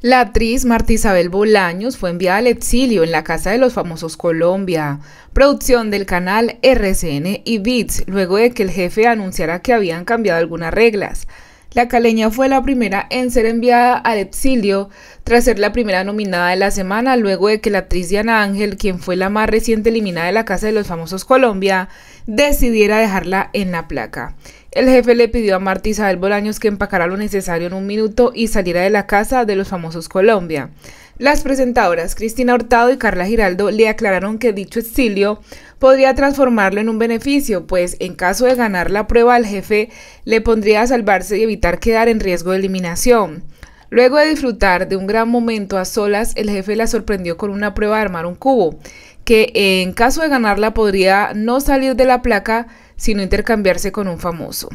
La actriz Marta Isabel Bolaños fue enviada al exilio en la Casa de los Famosos Colombia, producción del canal RCN y Bits, luego de que el jefe anunciara que habían cambiado algunas reglas. La caleña fue la primera en ser enviada al exilio tras ser la primera nominada de la semana luego de que la actriz Diana Ángel, quien fue la más reciente eliminada de la Casa de los Famosos Colombia, decidiera dejarla en la placa. El jefe le pidió a Marta Isabel Bolaños que empacara lo necesario en un minuto y saliera de la Casa de los Famosos Colombia. Las presentadoras Cristina Hurtado y Carla Giraldo le aclararon que dicho exilio podría transformarlo en un beneficio, pues en caso de ganar la prueba al jefe le pondría a salvarse y evitar quedar en riesgo de eliminación. Luego de disfrutar de un gran momento a solas, el jefe la sorprendió con una prueba de armar un cubo, que en caso de ganarla podría no salir de la placa, sino intercambiarse con un famoso.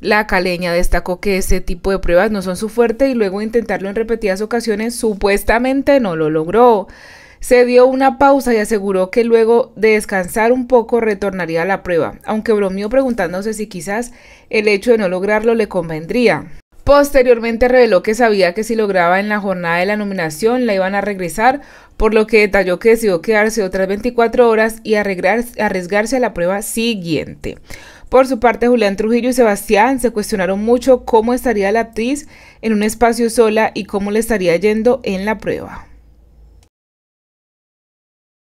La caleña destacó que ese tipo de pruebas no son su fuerte y luego intentarlo en repetidas ocasiones supuestamente no lo logró. Se dio una pausa y aseguró que luego de descansar un poco retornaría a la prueba, aunque bromeó preguntándose si quizás el hecho de no lograrlo le convendría. Posteriormente reveló que sabía que si lograba en la jornada de la nominación la iban a regresar por lo que detalló que decidió quedarse otras 24 horas y arriesgarse a la prueba siguiente. Por su parte, Julián Trujillo y Sebastián se cuestionaron mucho cómo estaría la actriz en un espacio sola y cómo le estaría yendo en la prueba.